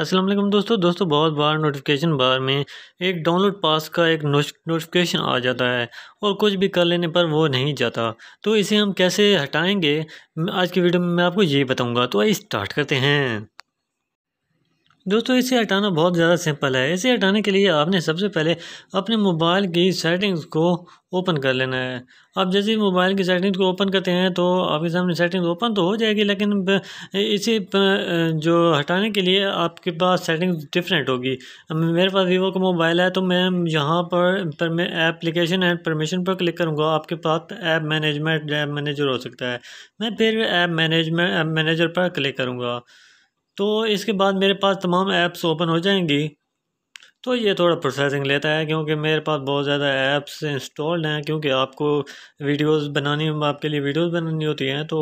असलम दोस्तों दोस्तों बहुत बार नोटिफिकेशन बार में एक डाउनलोड पास का एक नोटिफिकेशन आ जाता है और कुछ भी कर लेने पर वो नहीं जाता तो इसे हम कैसे हटाएंगे आज की वीडियो में मैं आपको ये बताऊंगा तो आइए स्टार्ट करते हैं दोस्तों इसे हटाना बहुत ज़्यादा सिंपल है इसे हटाने के लिए आपने सबसे पहले अपने मोबाइल की सेटिंग्स को ओपन कर लेना है आप जैसे ही मोबाइल की सेटिंग्स को ओपन करते हैं तो आपके सामने सेटिंग्स ओपन तो हो जाएगी लेकिन इसे जो हटाने के लिए आपके पास सेटिंग्स डिफरेंट होगी मेरे पास वीवो का मोबाइल है तो मैं यहाँ पर एप्लीकेशन एंड परमिशन पर क्लिक करूँगा आपके पास ऐप मैनेजमेंट ऐप मैनेजर हो सकता है मैं फिर ऐप मैनेजमेंट मैनेजर पर क्लिक करूँगा तो इसके बाद मेरे पास तमाम ऐप्स ओपन हो जाएंगी तो ये थोड़ा प्रोसेसिंग लेता है क्योंकि मेरे पास बहुत ज़्यादा ऐप्स इंस्टॉल्ड हैं क्योंकि आपको वीडियोस बनानी आपके लिए वीडियोस बनानी होती हैं तो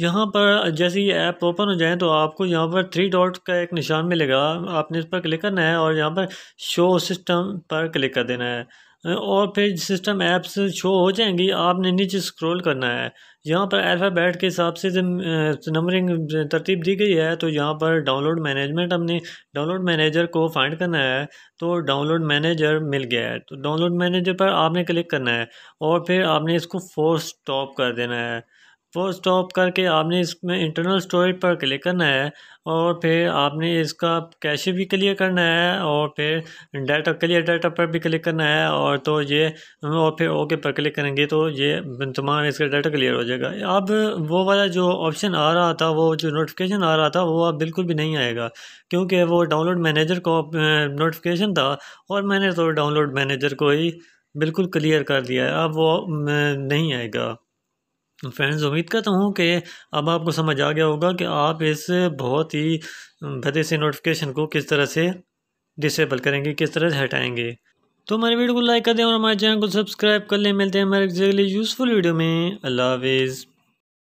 यहाँ पर जैसे ये ऐप ओपन हो जाए तो आपको यहाँ पर थ्री डॉट का एक निशान मिलेगा आपने इस पर क्लिक करना है और यहाँ पर शो सिस्टम पर क्लिक कर देना है और फिर सिस्टम ऐप्स शो हो जाएंगी आपने नीचे स्क्रॉल करना है यहाँ पर अल्फ़ाबेट के हिसाब से नंबरिंग तरतीब दी गई है तो यहाँ पर डाउनलोड मैनेजमेंट हमने डाउनलोड मैनेजर को फाइंड करना है तो डाउनलोड मैनेजर मिल गया है तो डाउनलोड मैनेजर पर आपने क्लिक करना है और फिर आपने इसको फोर्स स्टॉप कर देना है वो स्टॉप करके आपने इसमें इंटरनल स्टोरेज पर क्लिक करना है और फिर आपने इसका कैश भी क्लियर करना है और फिर डाटा क्लियर डाटा पर भी क्लिक करना है और तो ये और फिर ओके पर क्लिक करेंगे तो ये तमाम इसका डाटा क्लियर हो जाएगा अब वो वाला जो ऑप्शन आ रहा था वो जो नोटिफिकेशन आ रहा था वो अब बिल्कुल भी नहीं आएगा क्योंकि वो डाउनलोड मैनेजर को नोटिफिकेशन था और मैंने तो डाउनलोड मैनेजर को ही बिल्कुल क्लियर कर दिया है अब वो नहीं आएगा फ्रेंड्स उम्मीद करता हूँ कि अब आपको समझ आ गया होगा कि आप इस बहुत ही भदे से नोटिफिकेशन को किस तरह से डिसेबल करेंगे किस तरह से हटाएंगे तो हमारे वीडियो को लाइक कर दें और हमारे चैनल को सब्सक्राइब कर लें मिलते हैं हमारे यूज़फुल वीडियो में अल्लाह हाफिज़